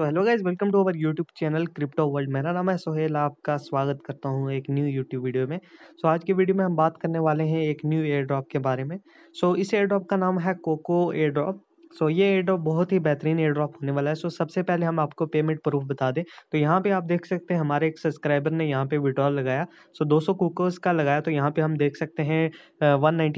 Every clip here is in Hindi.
तो hello guys welcome to our YouTube channel crypto world मेरा नाम है सोहेल आपका स्वागत करता हूँ एक न्यू यूट्यूब वीडियो में सो so, आज की वीडियो में हम बात करने वाले हैं एक न्यू एयर ड्रॉप के बारे में सो so, इस एयर ड्रॉप का नाम है कोको एयर ड्रॉप सो ये एयड्रॉप बहुत ही बेहतरीन ड्रॉप होने वाला है सो सबसे पहले हम आपको पेमेंट प्रूफ बता दें तो यहाँ पे आप देख सकते हैं हमारे एक सब्सक्राइबर ने यहाँ पे विड्रॉल लगाया सो दो सौ का लगाया तो यहाँ पे हम देख सकते हैं वन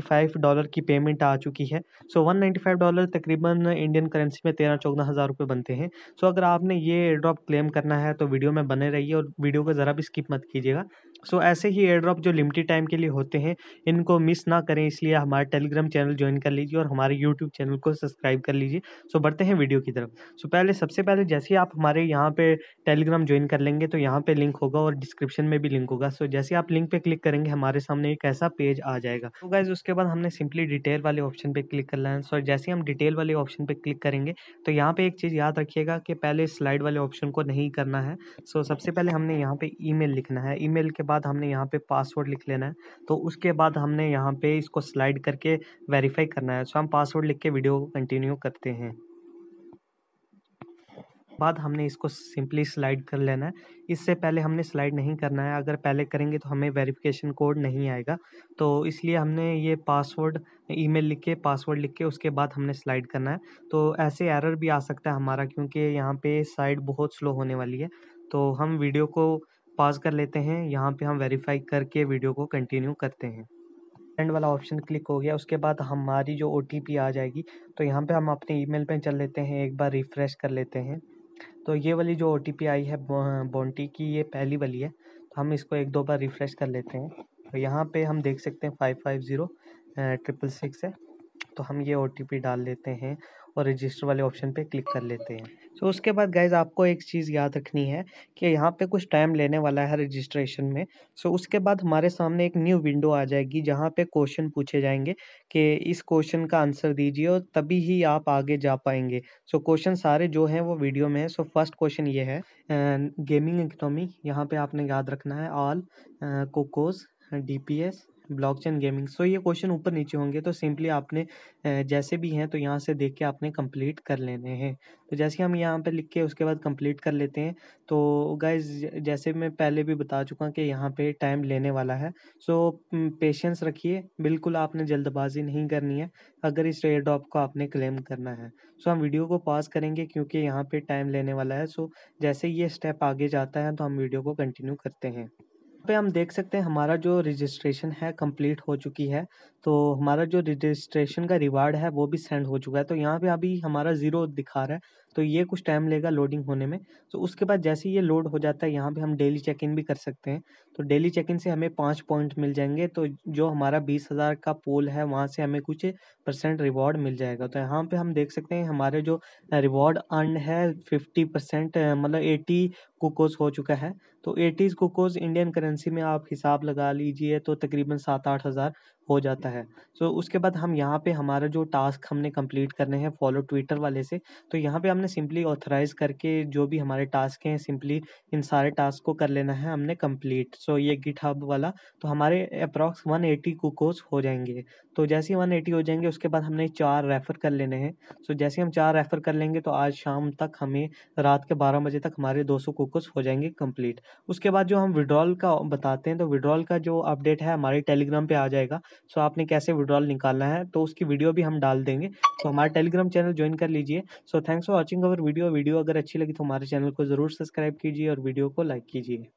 डॉलर की पेमेंट आ चुकी है सो वन डॉलर तकरीबन इंडियन करेंसी में तेरह चौदह हज़ार रुपये बनते हैं सो अगर आपने ये ड्रॉप क्लेम करना है तो वीडियो में बने रहिए और वीडियो को ज़रा भी स्किप मत कीजिएगा सो so, ऐसे ही एयड्रॉप जो लिमिटेड टाइम के लिए होते हैं इनको मिस ना करें इसलिए हमारे टेलीग्राम चैनल ज्वाइन कर लीजिए और हमारे यूट्यूब चैनल को सब्सक्राइब कर लीजिए सो so, बढ़ते हैं वीडियो की तरफ सो so, पहले सबसे पहले जैसे ही आप हमारे यहाँ पे टेलीग्राम ज्वाइन कर लेंगे तो यहाँ पे लिंक होगा और डिस्क्रिप्शन में भी लिंक होगा सो so, जैसे आप लिंक पर क्लिक करेंगे हमारे सामने एक ऐसा पेज आ जाएगा तो गाइज उसके बाद हमने सिंपली डिटेल वाले ऑप्शन पर क्लिक करना है सो जैसे हम डिटेल वाले ऑप्शन पर क्लिक करेंगे तो यहाँ पर एक चीज़ याद रखिएगा कि पहले स्लाइड वाले ऑप्शन को नहीं करना है सो सबसे पहले हमने यहाँ पर ई लिखना है ई के बाद बाद हमने यहाँ पे पासवर्ड लिख लेना है तो उसके बाद हमने यहाँ पे इसको स्लाइड करके वेरीफाई करना है सो हम पासवर्ड लिख के वीडियो को कंटिन्यू करते हैं बाद हमने इसको सिंपली स्लाइड कर लेना है इससे पहले हमने स्लाइड नहीं करना है अगर पहले करेंगे तो हमें वेरिफिकेशन कोड नहीं आएगा तो इसलिए हमने ये पासवर्ड ईमेल लिख के पासवर्ड लिख के उसके बाद हमने स्लाइड करना है तो ऐसे एरर भी आ सकता है हमारा क्योंकि यहाँ पे साइड बहुत स्लो होने वाली है तो हम वीडियो को पॉज कर लेते हैं यहाँ पे हम वेरीफाई करके वीडियो को कंटिन्यू करते हैं सेंड वाला ऑप्शन क्लिक हो गया उसके बाद हमारी जो ओ आ जाएगी तो यहाँ पे हम अपने ईमेल पे चल लेते हैं एक बार रिफ़्रेश कर लेते हैं तो ये वाली जो ओ आई है बॉन्टी की ये पहली वाली है तो हम इसको एक दो बार रिफ़्रेश कर लेते हैं तो यहाँ पे हम देख सकते हैं five five zero triple six है तो हम ये ओ डाल लेते हैं और रजिस्टर वाले ऑप्शन पे क्लिक कर लेते हैं सो so, उसके बाद गाइज आपको एक चीज़ याद रखनी है कि यहाँ पे कुछ टाइम लेने वाला है रजिस्ट्रेशन में सो so, उसके बाद हमारे सामने एक न्यू विंडो आ जाएगी जहाँ पे क्वेश्चन पूछे जाएंगे कि इस क्वेश्चन का आंसर दीजिए और तभी ही आप आगे जा पाएंगे सो so, क्वेश्चन सारे जो हैं वो वीडियो में है सो फर्स्ट क्वेश्चन ये है गेमिंग इकनॉमी यहाँ पर आपने याद रखना है all Cocos D P S blockchain gaming so ये क्वेश्चन ऊपर नीचे होंगे तो सिंपली आपने जैसे भी हैं तो यहाँ से देख के आपने कंप्लीट कर लेने हैं तो जैसे हम यहाँ पे लिख के उसके बाद कंप्लीट कर लेते हैं तो गाइज जैसे मैं पहले भी बता चुका कि यहाँ पे टाइम लेने वाला है सो पेशेंस रखिए बिल्कुल आपने जल्दबाजी नहीं करनी है अगर इस रेयर ड्रॉप को आपने क्लेम करना है सो हम वीडियो को पॉज करेंगे क्योंकि यहाँ पे टाइम लेने वाला है सो जैसे ये स्टेप आगे जाता है तो हम वीडियो को कंटिन्यू करते हैं पे हम देख सकते हैं हमारा जो रजिस्ट्रेशन है कंप्लीट हो चुकी है तो हमारा जो रजिस्ट्रेशन का रिवार्ड है वो भी सेंड हो चुका है तो यहाँ पे अभी हमारा ज़ीरो दिखा रहा है तो ये कुछ टाइम लेगा लोडिंग होने में तो उसके बाद जैसे ही ये लोड हो जाता है यहाँ पे हम डेली चेक इन भी कर सकते हैं तो डेली चेक इन से हमें पाँच पॉइंट मिल जाएंगे तो जो हमारा बीस हज़ार का पोल है वहाँ से हमें कुछ परसेंट रिवॉर्ड मिल जाएगा तो यहाँ पे हम देख सकते हैं हमारे जो रिवॉर्ड अर्न है फिफ्टी परसेंट मतलब एटी कुकोज हो चुका है तो एटीज़ कुकोज इंडियन करेंसी में आप हिसाब लगा लीजिए तो तकरीबन सात आठ हज़ार हो जाता है तो उसके बाद हम यहाँ पे हमारा जो टास्क हमने कंप्लीट करने हैं फॉलो ट्विटर वाले से तो यहाँ पे हमने हमने सिंपली ऑथराइज करके जो भी हमारे टास्क हैं सिंपली इन सारे टास्क को कर लेना है हमने कंप्लीट सो ये गिट वाला तो हमारे अप्रॉक्स 180 एटी हो जाएंगे तो जैसे ही वन एटी हो जाएंगे उसके बाद हमने चार रेफ़र कर लेने हैं सो तो जैसे हम चार रेफ़र कर लेंगे तो आज शाम तक हमें रात के बारह बजे तक हमारे दो सौ कोकोस हो जाएंगे कंप्लीट उसके बाद जो हम विड्रॉल का बताते हैं तो विड्रॉल का जो अपडेट है हमारे टेलीग्राम पर आ जाएगा सो तो आपने कैसे विड्रॉल निकालना है तो उसकी वीडियो भी हम डाल देंगे तो हमारे टेलीग्राम चैनल ज्वाइन कर लीजिए so thanks for watching our video video अगर अच्छी लगी तो हमारे चैनल को ज़रूर सब्सक्राइब कीजिए और वीडियो को लाइक कीजिए